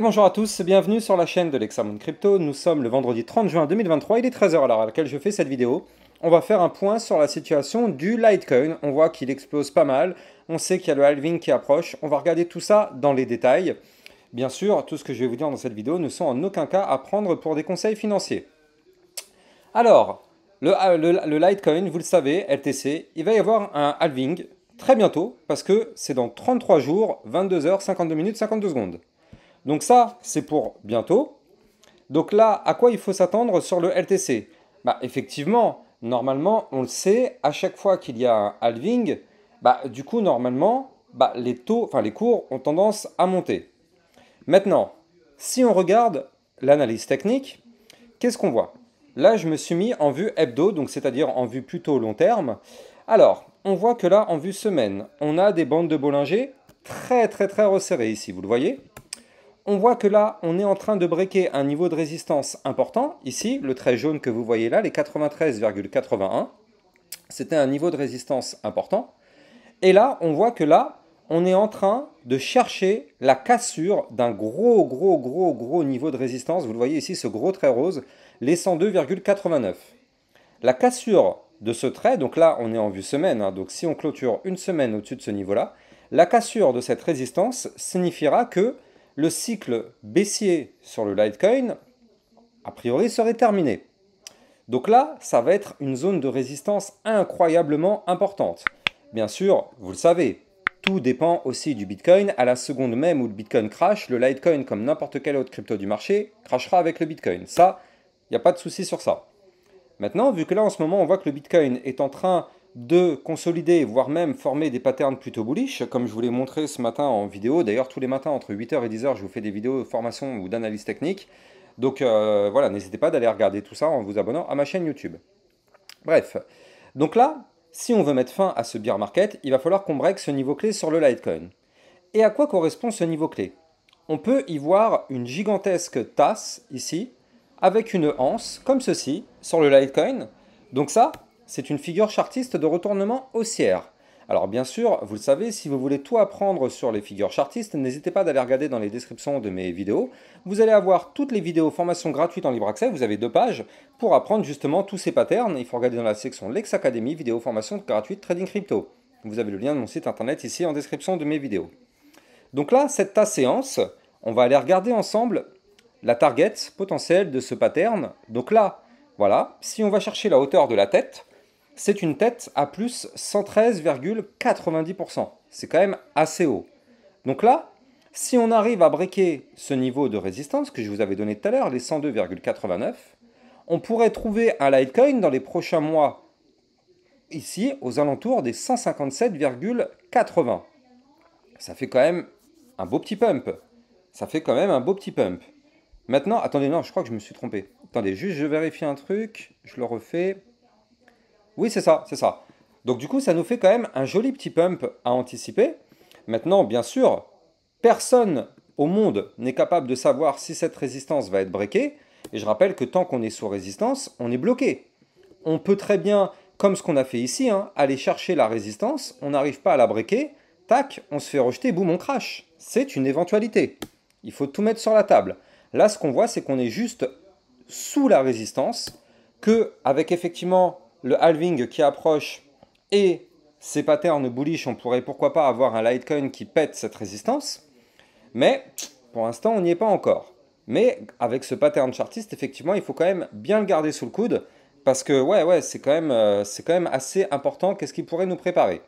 bonjour à tous, bienvenue sur la chaîne de l'Examon Crypto. Nous sommes le vendredi 30 juin 2023, il est 13h à l'heure à laquelle je fais cette vidéo. On va faire un point sur la situation du Litecoin. On voit qu'il explose pas mal, on sait qu'il y a le halving qui approche, on va regarder tout ça dans les détails. Bien sûr, tout ce que je vais vous dire dans cette vidéo ne sont en aucun cas à prendre pour des conseils financiers. Alors, le, euh, le Litecoin, vous le savez, LTC, il va y avoir un halving très bientôt parce que c'est dans 33 jours, 22h, 52 minutes, 52 secondes. Donc ça, c'est pour bientôt. Donc là, à quoi il faut s'attendre sur le LTC bah, Effectivement, normalement, on le sait, à chaque fois qu'il y a un halving, bah, du coup, normalement, bah, les, taux, enfin, les cours ont tendance à monter. Maintenant, si on regarde l'analyse technique, qu'est-ce qu'on voit Là, je me suis mis en vue hebdo, donc c'est-à-dire en vue plutôt long terme. Alors, on voit que là, en vue semaine, on a des bandes de Bollinger très très très resserrées ici, vous le voyez on voit que là, on est en train de breaker un niveau de résistance important. Ici, le trait jaune que vous voyez là, les 93,81, c'était un niveau de résistance important. Et là, on voit que là, on est en train de chercher la cassure d'un gros, gros, gros, gros niveau de résistance. Vous le voyez ici, ce gros trait rose, les 102,89. La cassure de ce trait, donc là, on est en vue semaine, hein, donc si on clôture une semaine au-dessus de ce niveau-là, la cassure de cette résistance signifiera que le cycle baissier sur le Litecoin, a priori, serait terminé. Donc là, ça va être une zone de résistance incroyablement importante. Bien sûr, vous le savez, tout dépend aussi du Bitcoin. À la seconde même où le Bitcoin crash, le Litecoin, comme n'importe quelle autre crypto du marché, crashera avec le Bitcoin. Ça, il n'y a pas de souci sur ça. Maintenant, vu que là, en ce moment, on voit que le Bitcoin est en train de consolider, voire même former des patterns plutôt bullish, comme je vous l'ai montré ce matin en vidéo. D'ailleurs, tous les matins, entre 8h et 10h, je vous fais des vidéos de formation ou d'analyse technique. Donc euh, voilà, n'hésitez pas d'aller regarder tout ça en vous abonnant à ma chaîne YouTube. Bref, donc là, si on veut mettre fin à ce bear market, il va falloir qu'on break ce niveau clé sur le Litecoin. Et à quoi correspond ce niveau clé On peut y voir une gigantesque tasse ici, avec une anse, comme ceci, sur le Litecoin. Donc ça, c'est une figure chartiste de retournement haussière. Alors bien sûr, vous le savez, si vous voulez tout apprendre sur les figures chartistes, n'hésitez pas d'aller regarder dans les descriptions de mes vidéos. Vous allez avoir toutes les vidéos formations gratuites en libre accès, vous avez deux pages, pour apprendre justement tous ces patterns. Il faut regarder dans la section Lex Academy, vidéo formation gratuite trading crypto. Vous avez le lien de mon site internet ici en description de mes vidéos. Donc là, cette ta séance, on va aller regarder ensemble la target potentielle de ce pattern. Donc là, voilà, si on va chercher la hauteur de la tête, c'est une tête à plus 113,90%. C'est quand même assez haut. Donc là, si on arrive à breaker ce niveau de résistance que je vous avais donné tout à l'heure, les 102,89, on pourrait trouver un Litecoin dans les prochains mois, ici, aux alentours des 157,80. Ça fait quand même un beau petit pump. Ça fait quand même un beau petit pump. Maintenant, attendez, non, je crois que je me suis trompé. Attendez, juste, je vérifie un truc, je le refais. Oui, c'est ça, c'est ça. Donc du coup, ça nous fait quand même un joli petit pump à anticiper. Maintenant, bien sûr, personne au monde n'est capable de savoir si cette résistance va être breakée. Et je rappelle que tant qu'on est sous résistance, on est bloqué. On peut très bien, comme ce qu'on a fait ici, hein, aller chercher la résistance, on n'arrive pas à la breaker, tac, on se fait rejeter, boum, on crash. C'est une éventualité. Il faut tout mettre sur la table. Là, ce qu'on voit, c'est qu'on est juste sous la résistance, que avec effectivement le halving qui approche et ces patterns bullish, on pourrait pourquoi pas avoir un Litecoin qui pète cette résistance. Mais pour l'instant, on n'y est pas encore. Mais avec ce pattern chartiste, effectivement, il faut quand même bien le garder sous le coude. Parce que, ouais, ouais, c'est quand, même, euh, c'est quand même assez important. Qu'est-ce qui pourrait nous préparer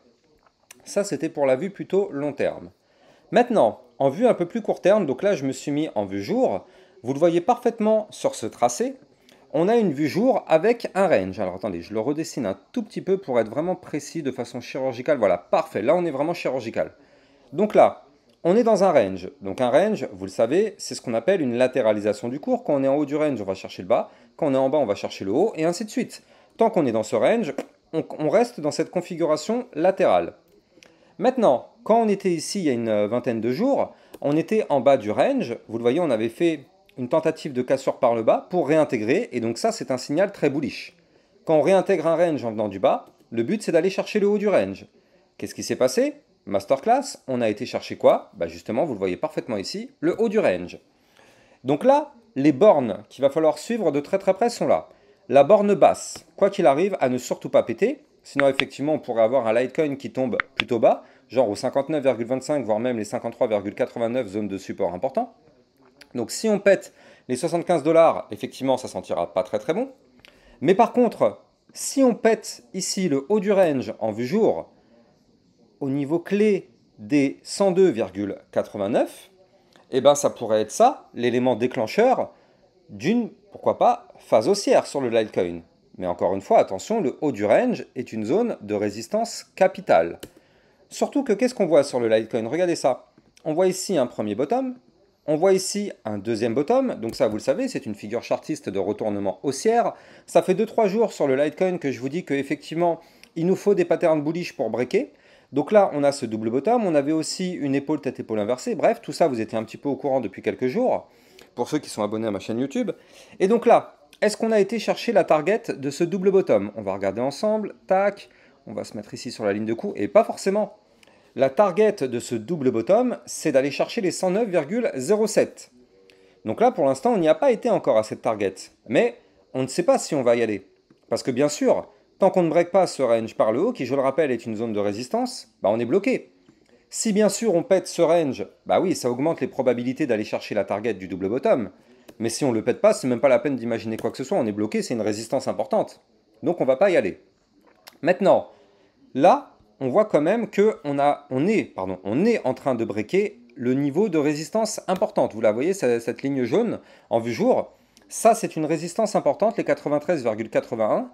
Ça, c'était pour la vue plutôt long terme. Maintenant, en vue un peu plus court terme, donc là, je me suis mis en vue jour. Vous le voyez parfaitement sur ce tracé on a une vue jour avec un range. Alors attendez, je le redessine un tout petit peu pour être vraiment précis de façon chirurgicale. Voilà, parfait. Là, on est vraiment chirurgical. Donc là, on est dans un range. Donc un range, vous le savez, c'est ce qu'on appelle une latéralisation du cours. Quand on est en haut du range, on va chercher le bas. Quand on est en bas, on va chercher le haut, et ainsi de suite. Tant qu'on est dans ce range, on, reste dans cette configuration latérale. Maintenant, quand on était ici il y a une vingtaine de jours, on était en bas du range. Vous le voyez, on avait fait une tentative de cassure par le bas pour réintégrer, et donc ça c'est un signal très bullish. Quand on réintègre un range en venant du bas, le but c'est d'aller chercher le haut du range. Qu'est-ce qui s'est passé Masterclass, on a été chercher quoi bah Justement, vous le voyez parfaitement ici, le haut du range. Donc là, les bornes qu'il va falloir suivre de très très près sont là. La borne basse, quoi qu'il arrive, à ne surtout pas péter, sinon effectivement on pourrait avoir un Litecoin qui tombe plutôt bas, genre aux 59,25 voire même les 53,89 zones de support importants. Donc si on pète les 75 dollars, effectivement, ça sentira pas très très bon. Mais par contre, si on pète ici le haut du range en vue jour, au niveau clé des 102,89, eh bien, ça pourrait être ça, l'élément déclencheur d'une, pourquoi pas, phase haussière sur le Litecoin. Mais encore une fois, attention, le haut du range est une zone de résistance capitale. Surtout que qu'est-ce qu'on voit sur le Litecoin Regardez ça. On voit ici un premier bottom, on voit ici un deuxième bottom, donc ça vous le savez, c'est une figure chartiste de retournement haussière. Ça fait 2-3 jours sur le Litecoin que je vous dis qu'effectivement, il nous faut des patterns bullish pour breaker. Donc là, on a ce double bottom, on avait aussi une épaule tête-épaule inversée, bref, tout ça, vous étiez un petit peu au courant depuis quelques jours, pour ceux qui sont abonnés à ma chaîne YouTube. Et donc là, est-ce qu'on a été chercher la target de ce double bottom On va regarder ensemble, tac, on va se mettre ici sur la ligne de coup, et pas forcément la target de ce double bottom, c'est d'aller chercher les 109,07. Donc là, pour l'instant, on n'y a pas été encore à cette target. Mais on ne sait pas si on va y aller. Parce que bien sûr, tant qu'on ne break pas ce range par le haut, qui je le rappelle est une zone de résistance, bah, on est bloqué. Si bien sûr on pète ce range, bah oui, ça augmente les probabilités d'aller chercher la target du double bottom. Mais si on ne le pète pas, c'est même pas la peine d'imaginer quoi que ce soit, on est bloqué, c'est une résistance importante. Donc on va pas y aller. Maintenant, là, on voit quand même que on, a, on, est, pardon, on est en train de breaker le niveau de résistance importante. Vous la voyez, cette ligne jaune en vue jour, ça c'est une résistance importante, les 93,81.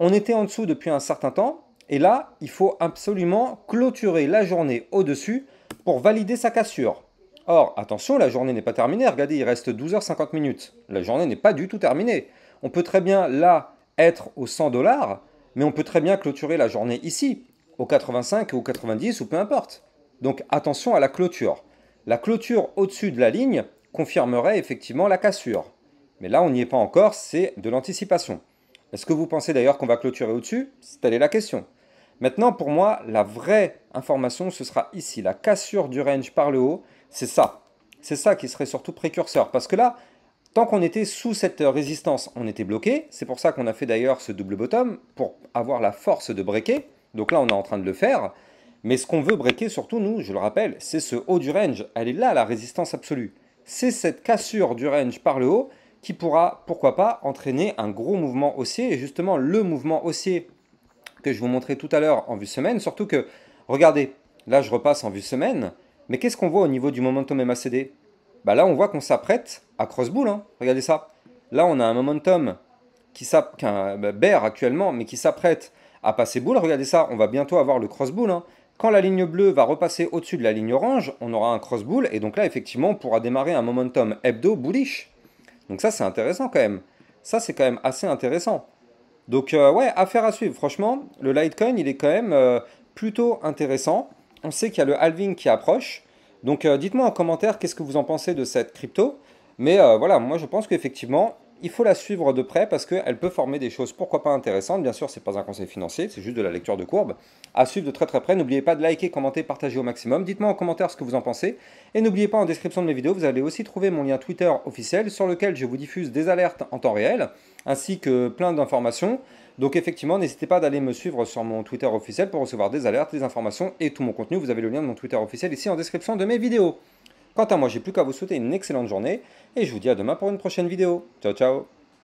On était en dessous depuis un certain temps, et là, il faut absolument clôturer la journée au-dessus pour valider sa cassure. Or, attention, la journée n'est pas terminée. Regardez, il reste 12h50 minutes. La journée n'est pas du tout terminée. On peut très bien, là, être aux 100 dollars, mais on peut très bien clôturer la journée ici au 85 ou au 90 ou peu importe. Donc attention à la clôture. La clôture au-dessus de la ligne confirmerait effectivement la cassure. Mais là, on n'y est pas encore, c'est de l'anticipation. Est-ce que vous pensez d'ailleurs qu'on va clôturer au-dessus Telle est la question. Maintenant, pour moi, la vraie information, ce sera ici. La cassure du range par le haut, c'est ça. C'est ça qui serait surtout précurseur. Parce que là, tant qu'on était sous cette résistance, on était bloqué. C'est pour ça qu'on a fait d'ailleurs ce double bottom, pour avoir la force de breaker. Donc là, on est en train de le faire. Mais ce qu'on veut breaker, surtout nous, je le rappelle, c'est ce haut du range. Elle est là, la résistance absolue. C'est cette cassure du range par le haut qui pourra, pourquoi pas, entraîner un gros mouvement haussier. Et justement, le mouvement haussier que je vous montrais tout à l'heure en vue semaine, surtout que, regardez, là je repasse en vue semaine, mais qu'est-ce qu'on voit au niveau du momentum MACD bah Là, on voit qu'on s'apprête à cross-bull. Hein. Regardez ça. Là, on a un momentum qui s'apprête, bah, bear actuellement, mais qui s'apprête à passer boule. Regardez ça, on va bientôt avoir le cross boule. Hein. Quand la ligne bleue va repasser au-dessus de la ligne orange, on aura un cross boule et donc là, effectivement, on pourra démarrer un momentum hebdo bullish. Donc ça, c'est intéressant quand même. Ça, c'est quand même assez intéressant. Donc euh, ouais, affaire à suivre. Franchement, le Litecoin, il est quand même euh, plutôt intéressant. On sait qu'il y a le halving qui approche. Donc euh, dites-moi en commentaire qu'est-ce que vous en pensez de cette crypto. Mais voilà, moi je pense qu'effectivement, il faut la suivre de près parce qu'elle peut former des choses, pourquoi pas intéressantes. Bien sûr, ce n'est pas un conseil financier, c'est juste de la lecture de courbe. À suivre de très très près. N'oubliez pas de liker, commenter, partager au maximum. Dites-moi en commentaire ce que vous en pensez. Et n'oubliez pas en description de mes vidéos, vous allez aussi trouver mon lien Twitter officiel sur lequel je vous diffuse des alertes en temps réel ainsi que plein d'informations. Donc effectivement, n'hésitez pas d'aller me suivre sur mon Twitter officiel pour recevoir des alertes, des informations et tout mon contenu. Vous avez le lien de mon Twitter officiel ici en description de mes vidéos. Quant à moi, j'ai plus qu'à vous souhaiter une excellente journée et je vous dis à demain pour une prochaine vidéo. Ciao ciao